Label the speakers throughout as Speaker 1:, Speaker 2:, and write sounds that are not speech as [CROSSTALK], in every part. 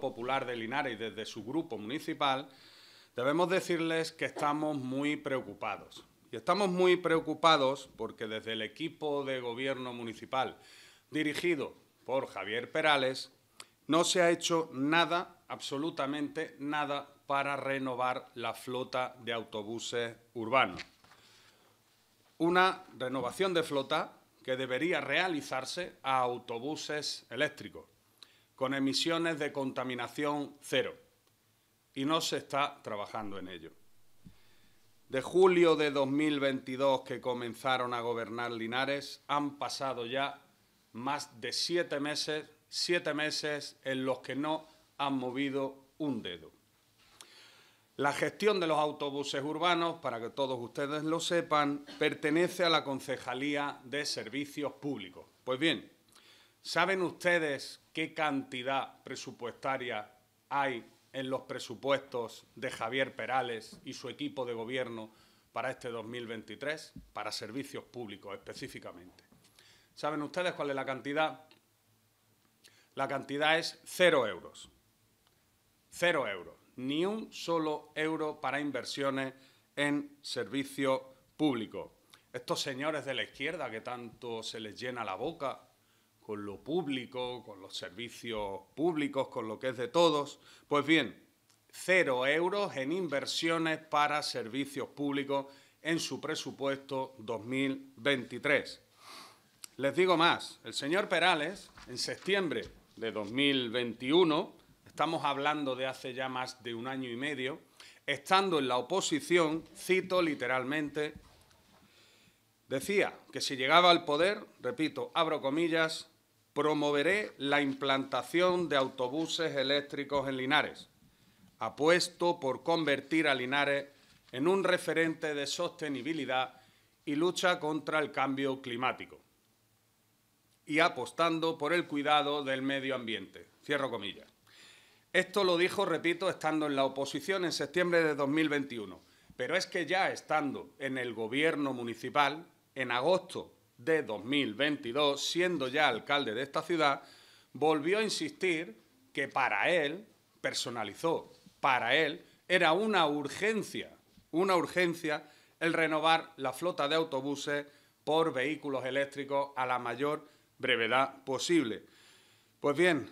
Speaker 1: Popular de Linares y desde su grupo municipal, debemos decirles que estamos muy preocupados. Y estamos muy preocupados porque desde el equipo de gobierno municipal dirigido por Javier Perales, no se ha hecho nada, absolutamente nada, para renovar la flota de autobuses urbanos. Una renovación de flota que debería realizarse a autobuses eléctricos con emisiones de contaminación cero y no se está trabajando en ello. De julio de 2022 que comenzaron a gobernar Linares han pasado ya más de siete meses, siete meses en los que no han movido un dedo. La gestión de los autobuses urbanos, para que todos ustedes lo sepan, pertenece a la Concejalía de Servicios Públicos. Pues bien, ¿Saben ustedes qué cantidad presupuestaria hay en los presupuestos de Javier Perales y su equipo de gobierno para este 2023? Para servicios públicos específicamente. ¿Saben ustedes cuál es la cantidad? La cantidad es cero euros. Cero euros. Ni un solo euro para inversiones en servicio público. Estos señores de la izquierda que tanto se les llena la boca con lo público, con los servicios públicos, con lo que es de todos. Pues bien, cero euros en inversiones para servicios públicos en su presupuesto 2023. Les digo más, el señor Perales, en septiembre de 2021, estamos hablando de hace ya más de un año y medio, estando en la oposición, cito literalmente, decía que si llegaba al poder, repito, abro comillas, promoveré la implantación de autobuses eléctricos en Linares. Apuesto por convertir a Linares en un referente de sostenibilidad y lucha contra el cambio climático. Y apostando por el cuidado del medio ambiente. Cierro comillas. Esto lo dijo, repito, estando en la oposición en septiembre de 2021. Pero es que ya estando en el gobierno municipal, en agosto de 2022, siendo ya alcalde de esta ciudad, volvió a insistir que para él, personalizó, para él era una urgencia, una urgencia el renovar la flota de autobuses por vehículos eléctricos a la mayor brevedad posible. Pues bien,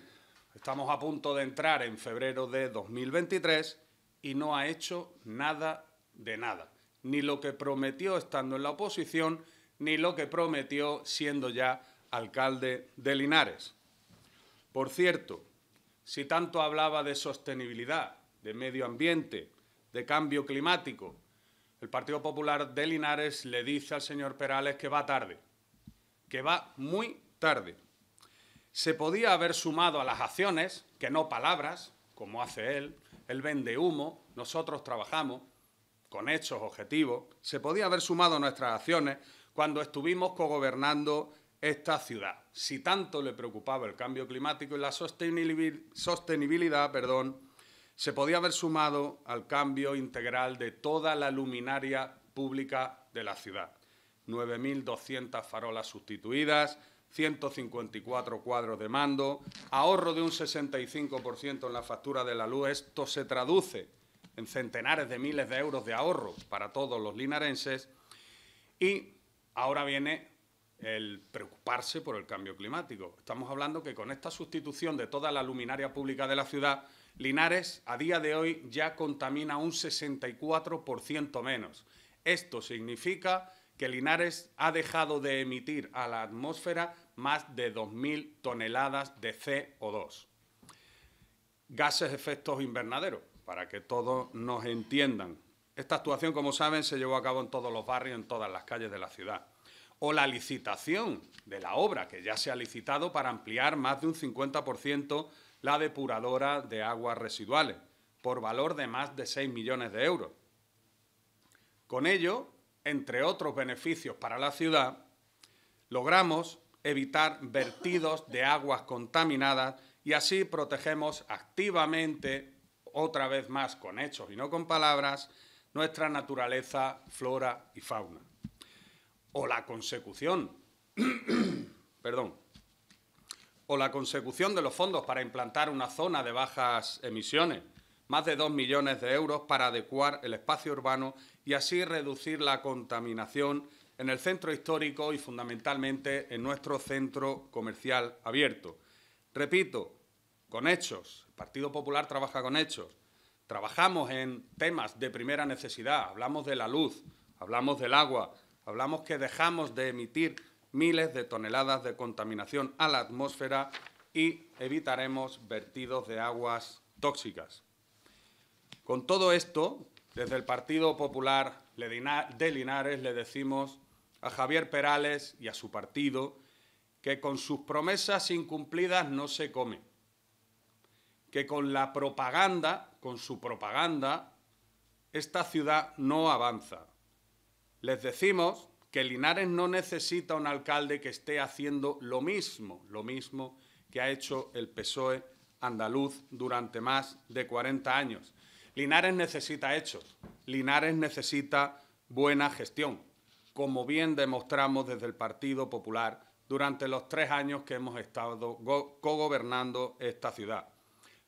Speaker 1: estamos a punto de entrar en febrero de 2023 y no ha hecho nada de nada, ni lo que prometió estando en la oposición, ni lo que prometió siendo ya alcalde de Linares. Por cierto, si tanto hablaba de sostenibilidad, de medio ambiente, de cambio climático, el Partido Popular de Linares le dice al señor Perales que va tarde, que va muy tarde. Se podía haber sumado a las acciones, que no palabras, como hace él, él vende humo, nosotros trabajamos con hechos objetivos, se podía haber sumado a nuestras acciones cuando estuvimos cogobernando esta ciudad. Si tanto le preocupaba el cambio climático y la sostenibilidad, perdón, se podía haber sumado al cambio integral de toda la luminaria pública de la ciudad. 9.200 farolas sustituidas, 154 cuadros de mando, ahorro de un 65% en la factura de la luz. Esto se traduce en centenares de miles de euros de ahorro para todos los linarenses y Ahora viene el preocuparse por el cambio climático. Estamos hablando que con esta sustitución de toda la luminaria pública de la ciudad, Linares a día de hoy ya contamina un 64% menos. Esto significa que Linares ha dejado de emitir a la atmósfera más de 2.000 toneladas de CO2. Gases efectos invernaderos, para que todos nos entiendan. Esta actuación, como saben, se llevó a cabo en todos los barrios, en todas las calles de la ciudad. O la licitación de la obra, que ya se ha licitado para ampliar más de un 50% la depuradora de aguas residuales, por valor de más de 6 millones de euros. Con ello, entre otros beneficios para la ciudad, logramos evitar vertidos de aguas contaminadas y así protegemos activamente, otra vez más con hechos y no con palabras, nuestra naturaleza, flora y fauna. O la consecución, [CLEARS THROAT] perdón, o la consecución de los fondos para implantar una zona de bajas emisiones, más de dos millones de euros para adecuar el espacio urbano y así reducir la contaminación en el centro histórico y fundamentalmente en nuestro centro comercial abierto. Repito, con hechos, el Partido Popular trabaja con hechos, Trabajamos en temas de primera necesidad, hablamos de la luz, hablamos del agua, hablamos que dejamos de emitir miles de toneladas de contaminación a la atmósfera y evitaremos vertidos de aguas tóxicas. Con todo esto, desde el Partido Popular de Linares le decimos a Javier Perales y a su partido que con sus promesas incumplidas no se come que con la propaganda, con su propaganda, esta ciudad no avanza. Les decimos que Linares no necesita un alcalde que esté haciendo lo mismo, lo mismo que ha hecho el PSOE andaluz durante más de 40 años. Linares necesita hechos, Linares necesita buena gestión, como bien demostramos desde el Partido Popular durante los tres años que hemos estado cogobernando esta ciudad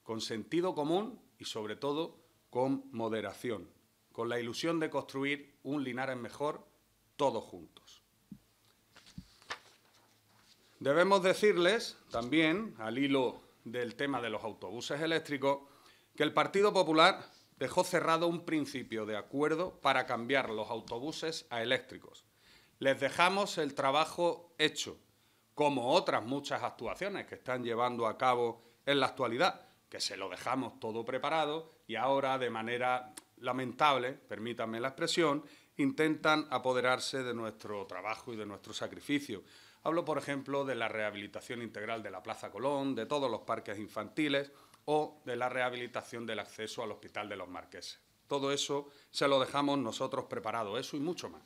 Speaker 1: con sentido común y sobre todo con moderación, con la ilusión de construir un Linares mejor todos juntos. Debemos decirles también, al hilo del tema de los autobuses eléctricos, que el Partido Popular dejó cerrado un principio de acuerdo para cambiar los autobuses a eléctricos. Les dejamos el trabajo hecho, como otras muchas actuaciones que están llevando a cabo en la actualidad, que se lo dejamos todo preparado y ahora de manera lamentable, permítanme la expresión, intentan apoderarse de nuestro trabajo y de nuestro sacrificio. Hablo, por ejemplo, de la rehabilitación integral de la Plaza Colón, de todos los parques infantiles o de la rehabilitación del acceso al Hospital de los Marqueses. Todo eso se lo dejamos nosotros preparado, eso y mucho más.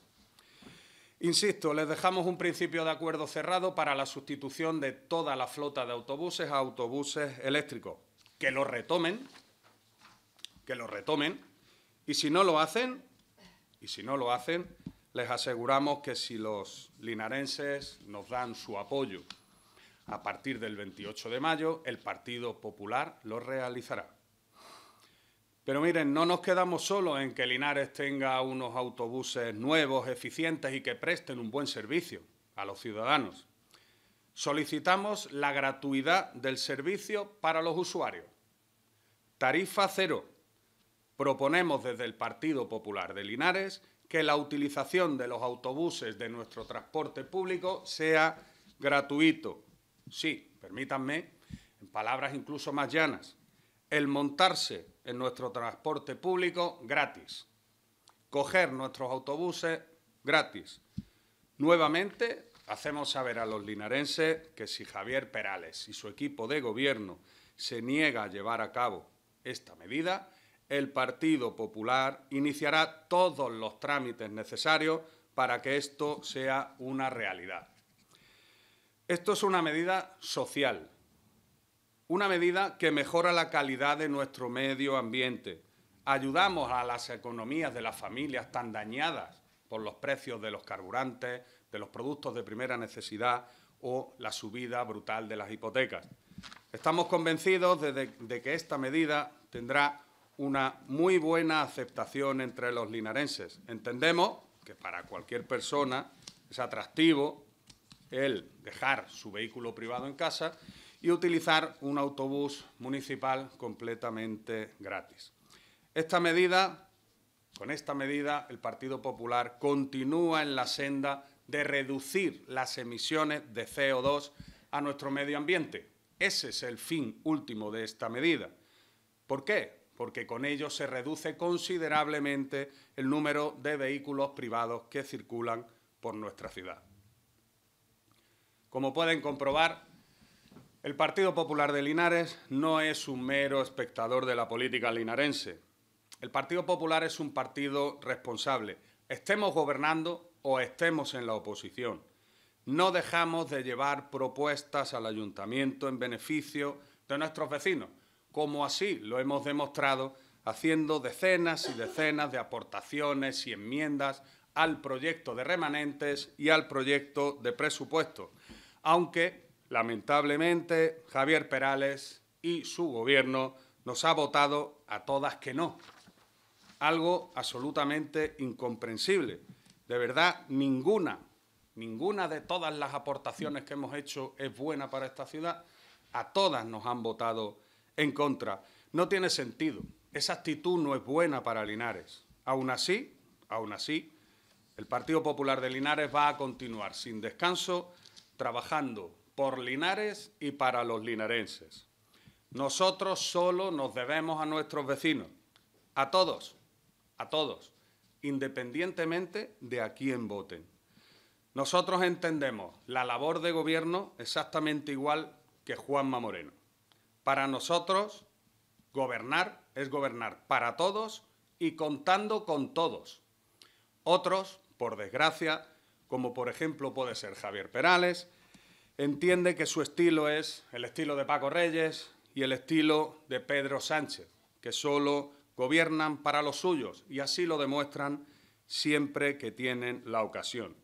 Speaker 1: Insisto, les dejamos un principio de acuerdo cerrado para la sustitución de toda la flota de autobuses a autobuses eléctricos que lo retomen, que lo retomen, y si no lo hacen, y si no lo hacen, les aseguramos que si los linarenses nos dan su apoyo a partir del 28 de mayo, el Partido Popular lo realizará. Pero miren, no nos quedamos solos en que Linares tenga unos autobuses nuevos, eficientes y que presten un buen servicio a los ciudadanos. Solicitamos la gratuidad del servicio para los usuarios. Tarifa cero. Proponemos desde el Partido Popular de Linares que la utilización de los autobuses de nuestro transporte público sea gratuito. Sí, permítanme, en palabras incluso más llanas, el montarse en nuestro transporte público gratis, coger nuestros autobuses gratis. Nuevamente, hacemos saber a los linarenses que si Javier Perales y su equipo de gobierno se niega a llevar a cabo esta medida, el Partido Popular iniciará todos los trámites necesarios para que esto sea una realidad. Esto es una medida social, una medida que mejora la calidad de nuestro medio ambiente. Ayudamos a las economías de las familias tan dañadas por los precios de los carburantes, de los productos de primera necesidad o la subida brutal de las hipotecas. Estamos convencidos de, que esta medida tendrá una muy buena aceptación entre los linarenses. Entendemos que para cualquier persona es atractivo el dejar su vehículo privado en casa y utilizar un autobús municipal completamente gratis. Esta medida con esta medida, el Partido Popular continúa en la senda de reducir las emisiones de CO2 a nuestro medio ambiente. Ese es el fin último de esta medida. ¿Por qué? Porque con ello se reduce considerablemente el número de vehículos privados que circulan por nuestra ciudad. Como pueden comprobar, el Partido Popular de Linares no es un mero espectador de la política linarense. El Partido Popular es un partido responsable. Estemos gobernando o estemos en la oposición. No dejamos de llevar propuestas al ayuntamiento en beneficio de nuestros vecinos, como así lo hemos demostrado haciendo decenas y decenas de aportaciones y enmiendas al proyecto de remanentes y al proyecto de presupuesto. Aunque, lamentablemente, Javier Perales y su gobierno nos ha votado a todas que no algo absolutamente incomprensible. De verdad, ninguna, ninguna de todas las aportaciones que hemos hecho es buena para esta ciudad. A todas nos han votado en contra. No tiene sentido. Esa actitud no es buena para Linares. Aún así, aún así, el Partido Popular de Linares va a continuar sin descanso trabajando por Linares y para los linarenses. Nosotros solo nos debemos a nuestros vecinos, a todos, a todos, independientemente de a quién voten. Nosotros entendemos la labor de gobierno exactamente igual que Juanma Moreno. Para nosotros, gobernar es gobernar para todos y contando con todos. Otros, por desgracia, como por ejemplo puede ser Javier Perales, entiende que su estilo es el estilo de Paco Reyes y el estilo de Pedro Sánchez, que solo gobiernan para los suyos y así lo demuestran siempre que tienen la ocasión.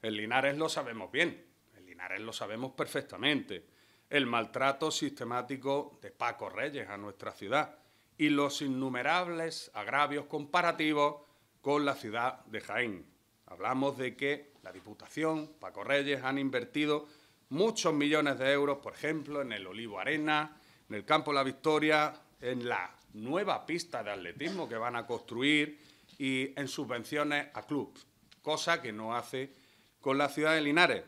Speaker 1: En Linares lo sabemos bien, en Linares lo sabemos perfectamente, el maltrato sistemático de Paco Reyes a nuestra ciudad y los innumerables agravios comparativos con la ciudad de Jaén. Hablamos de que la Diputación, Paco Reyes, han invertido muchos millones de euros, por ejemplo, en el Olivo Arena, en el Campo La Victoria, en la nueva pista de atletismo que van a construir y en subvenciones a clubes, cosa que no hace con la ciudad de Linares.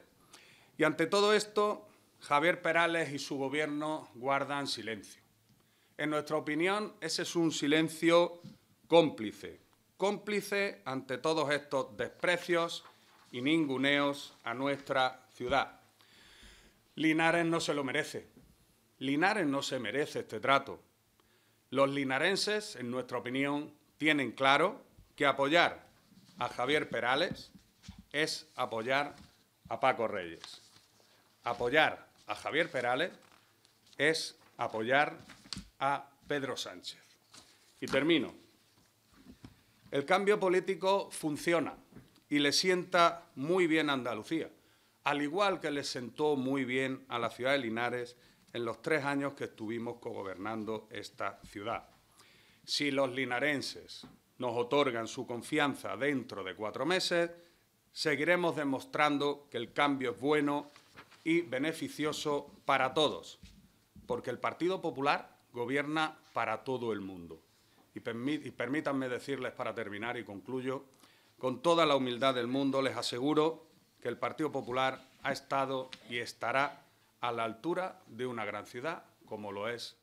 Speaker 1: Y ante todo esto, Javier Perales y su gobierno guardan silencio. En nuestra opinión, ese es un silencio cómplice, cómplice ante todos estos desprecios y ninguneos a nuestra ciudad. Linares no se lo merece. Linares no se merece este trato. Los linarenses, en nuestra opinión, tienen claro que apoyar a Javier Perales es apoyar a Paco Reyes. Apoyar a Javier Perales es apoyar a Pedro Sánchez. Y termino. El cambio político funciona y le sienta muy bien a Andalucía, al igual que le sentó muy bien a la ciudad de Linares en los tres años que estuvimos cogobernando esta ciudad. Si los linarenses nos otorgan su confianza dentro de cuatro meses, seguiremos demostrando que el cambio es bueno y beneficioso para todos, porque el Partido Popular gobierna para todo el mundo. Y, permítanme decirles para terminar y concluyo, con toda la humildad del mundo les aseguro que el Partido Popular ha estado y estará a la altura de una gran ciudad como lo es